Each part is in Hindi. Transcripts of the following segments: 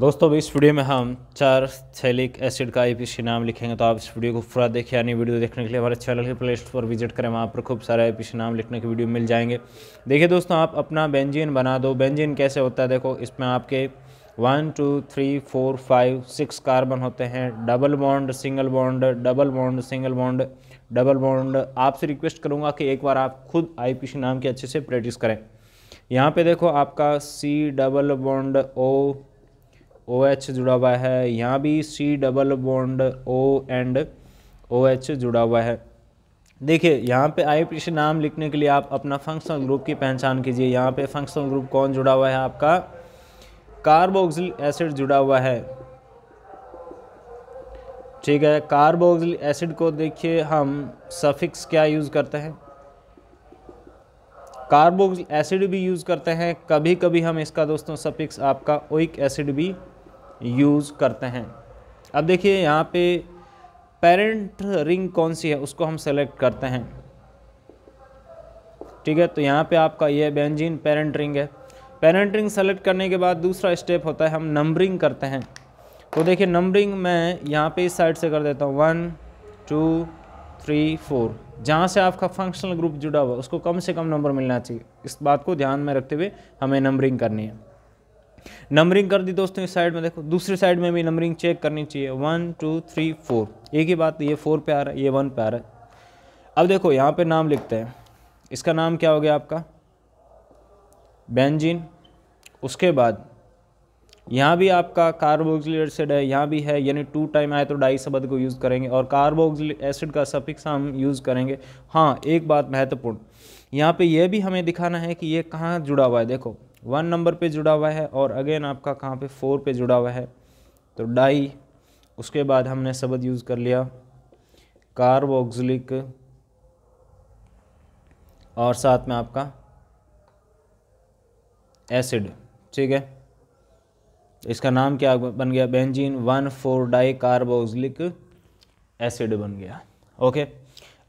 दोस्तों इस वीडियो में हम चार सैलिक एसिड का एपीसी नाम लिखेंगे तो आप इस वीडियो को पूरा देखें यानी वीडियो देखने के लिए हमारे चैनल के प्ले स्टोर पर विजिट करें वहाँ पर खूब सारे एपीसी नाम लिखने के वीडियो मिल जाएंगे देखिए दोस्तों आप अपना बेंजीन बना दो बेंजीन कैसे होता है देखो इसमें आपके one two three four five six carbon होते हैं double bond single bond double bond single bond double bond आपसे रिक्वेस्ट करूँगा कि एक बार आप खुद आई नाम की अच्छे से प्रैक्टिस करें यहाँ पे देखो आपका C double bond O O OH जुड़ा हुआ है यहाँ भी C double bond O and O जुड़ा हुआ है देखिए यहाँ पे आई पी नाम लिखने के लिए आप अपना फंक्शनल ग्रुप की पहचान कीजिए यहाँ पे फंक्शनल ग्रुप कौन जुड़ा हुआ है आपका कार्बोक्सिल एसिड जुड़ा हुआ है ठीक है कार्बोक्सिल एसिड को देखिए हम सफिक्स क्या यूज़ करते हैं कार्बोक्सिल एसिड भी यूज़ करते हैं कभी कभी हम इसका दोस्तों सफिक्स आपका ओइक एसिड भी यूज़ करते हैं अब देखिए यहाँ पे पेरेंट रिंग कौन सी है उसको हम सेलेक्ट करते हैं ठीक है तो यहाँ पे आपका ये बेंजीन पेरेंट रिंग है पेरेंट रिंग सेलेक्ट करने के बाद दूसरा स्टेप होता है हम नंबरिंग करते हैं तो देखिए नंबरिंग मैं यहाँ पे इस साइड से कर देता हूँ वन टू थ्री फोर जहाँ से आपका फंक्शनल ग्रुप जुड़ा हुआ उसको कम से कम नंबर मिलना चाहिए इस बात को ध्यान में रखते हुए हमें नंबरिंग करनी है नंबरिंग कर दी दोस्तों इस साइड में देखो दूसरे साइड में भी नंबरिंग चेक करनी चाहिए वन टू थ्री फोर एक ही बात ये फोर पे आ रहा है ये वन पे आ रहा है अब देखो यहाँ पे नाम लिखते हैं इसका नाम क्या हो गया आपका बेंजिन उसके बाद यहाँ भी आपका कार्बोक्सिलिक एसिड है यहाँ भी है यानी टू टाइम आए तो डाई शब्द को यूज़ करेंगे और कार्बोक्सिलिक एसिड का सफिक्स हम यूज़ करेंगे हाँ एक बात महत्वपूर्ण यहाँ पे यह भी हमें दिखाना है कि ये कहाँ जुड़ा हुआ है देखो वन नंबर पे जुड़ा हुआ है और अगेन आपका कहाँ पे फोर पे जुड़ा हुआ है तो डाई उसके बाद हमने शब्द यूज़ कर लिया कार्बोक्सिलिक और साथ में आपका एसिड ठीक है इसका नाम क्या बन गया benzene one four di carboxylic acid बन गया ओके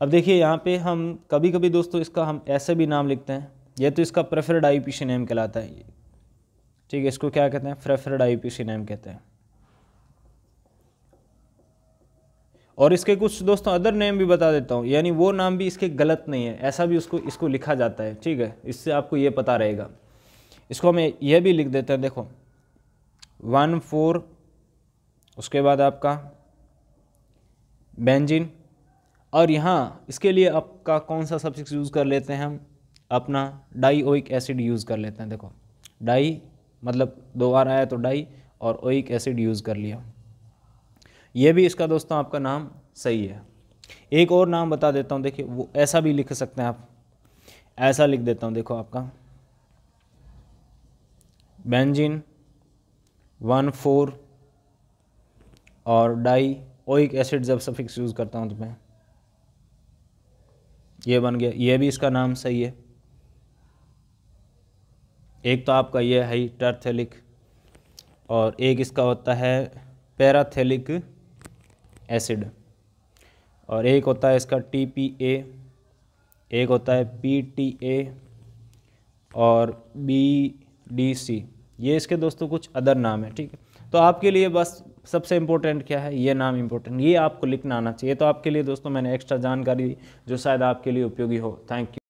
अब देखिए यहाँ पे हम कभी कभी दोस्तों इसका हम ऐसे भी नाम लिखते हैं ये तो इसका preferred I P C name कहलाता है ठीक है इसको क्या कहते हैं preferred I P C name कहते हैं और इसके कुछ दोस्तों अदर नेम भी बता देता हूँ यानी वो नाम भी इसके गलत नहीं है ऐसा भी उसको इसको लिखा जाता है ठीक है इससे आपको ये पता रहेगा इसको हम यह भी लिख देते हैं देखो वन फोर उसके बाद आपका बेंजिन और यहाँ इसके लिए आपका कौन सा सब्जेक्ट यूज़ कर लेते हैं हम अपना डाई ओइक एसिड यूज़ कर लेते हैं देखो डाई मतलब दो बार आया तो डाई और ओइक एसिड यूज़ कर लिया ये भी इसका दोस्तों आपका नाम सही है एक और नाम बता देता हूँ देखिए वो ऐसा भी लिख सकते हैं आप ऐसा लिख देता हूँ देखो आपका बेंजिन वन फोर और डाई ओइक एसिड जब सफिक्स यूज़ करता हूँ तो मैं ये बन गया ये भी इसका नाम सही है एक तो आपका यह है टर्थेलिक और एक इसका होता है पैराथेलिक एसिड और एक होता है इसका टी पी ए एक होता है पी टी ए और बी डी सी ये इसके दोस्तों कुछ अदर नाम है ठीक है तो आपके लिए बस सबसे इम्पोर्टेंट क्या है ये नाम इम्पोर्टेंट ये आपको लिखना आना चाहिए तो आपके लिए दोस्तों मैंने एक्स्ट्रा जानकारी दी जो शायद आपके लिए उपयोगी हो थैंक यू